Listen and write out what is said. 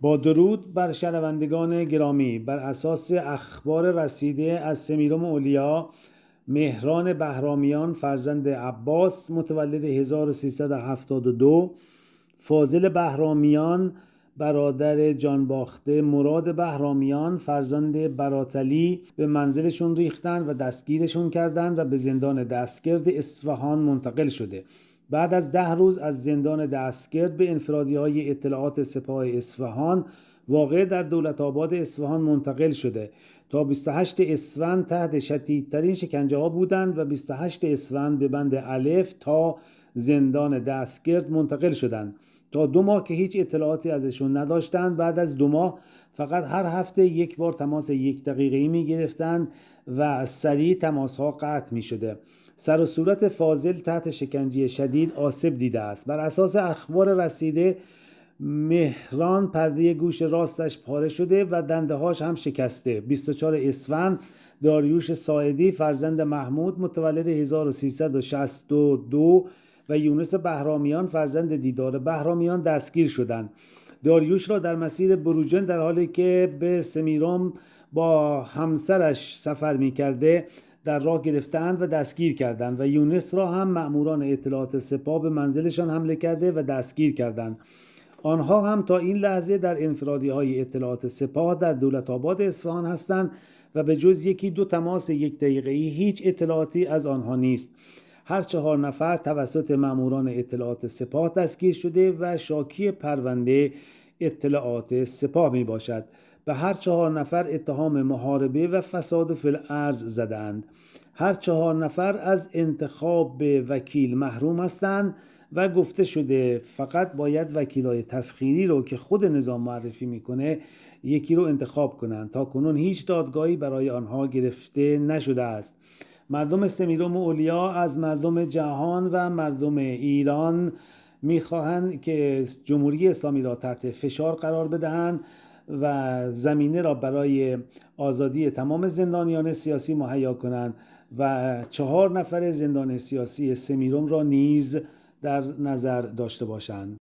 با درود بر شنوندگان گرامی بر اساس اخبار رسیده از سمیرم اولیا مهران بهرامیان فرزند عباس متولد 1372 فاضل بهرامیان برادر جانباخته مراد بهرامیان فرزند براتلی به منزلشون ریختند و دستگیرشون کردند و به زندان دستگرد اصفهان منتقل شده بعد از ده روز از زندان دستگرد به انفرادی های اطلاعات سپاه اصفهان واقع در دولت آباد اصفهان منتقل شده تا 28 اسفند تحت شدیدترین شکنجه ها بودند و 28 اسفند به بند الف تا زندان دستگرد منتقل شدند تا دو ماه که هیچ اطلاعاتی ازشون نداشتند بعد از دو ماه فقط هر هفته یک بار تماس یک دقیقه ای می گرفتند و سریع تماس ها قطع می شده سر و صورت فاضل تحت شکنجه شدید آسیب دیده است بر اساس اخبار رسیده مهران پرده گوش راستش پاره شده و دنده هاش هم شکسته 24 اسفند داریوش ساعدی فرزند محمود متولد 1362 و یونس بهرامیان فرزند دیدار بهرامیان دستگیر شدند داریوش را در مسیر بروجن در حالی که به سمیرام با همسرش سفر می کرده در راه گرفتند و دستگیر کردند و یونس را هم مأموران اطلاعات سپاه به منزلشان حمله کرده و دستگیر کردند آنها هم تا این لحظه در انفرادی های اطلاعات سپاه در دولت آباد اصفهان هستند و به جز یکی دو تماس یک دقیقه ای هیچ اطلاعاتی از آنها نیست هر چهار نفر توسط ماموران اطلاعات سپاه دستگیر شده و شاکی پرونده اطلاعات سپاه می باشد به هر چهار نفر اتهام محاربه و فساد فل ارز زدند هر چهار نفر از انتخاب به وکیل محروم هستند و گفته شده فقط باید وکیلای تسخیری رو که خود نظام معرفی میکنه یکی رو انتخاب کنند تا کنون هیچ دادگاهی برای آنها گرفته نشده است مردم سمیروم و اولیا از مردم جهان و مردم ایران میخواهند که جمهوری اسلامی را تحت فشار قرار بدهند و زمینه را برای آزادی تمام زندانیان سیاسی مهیا کنند و چهار نفر زندان سیاسی سمیروم را نیز در نظر داشته باشند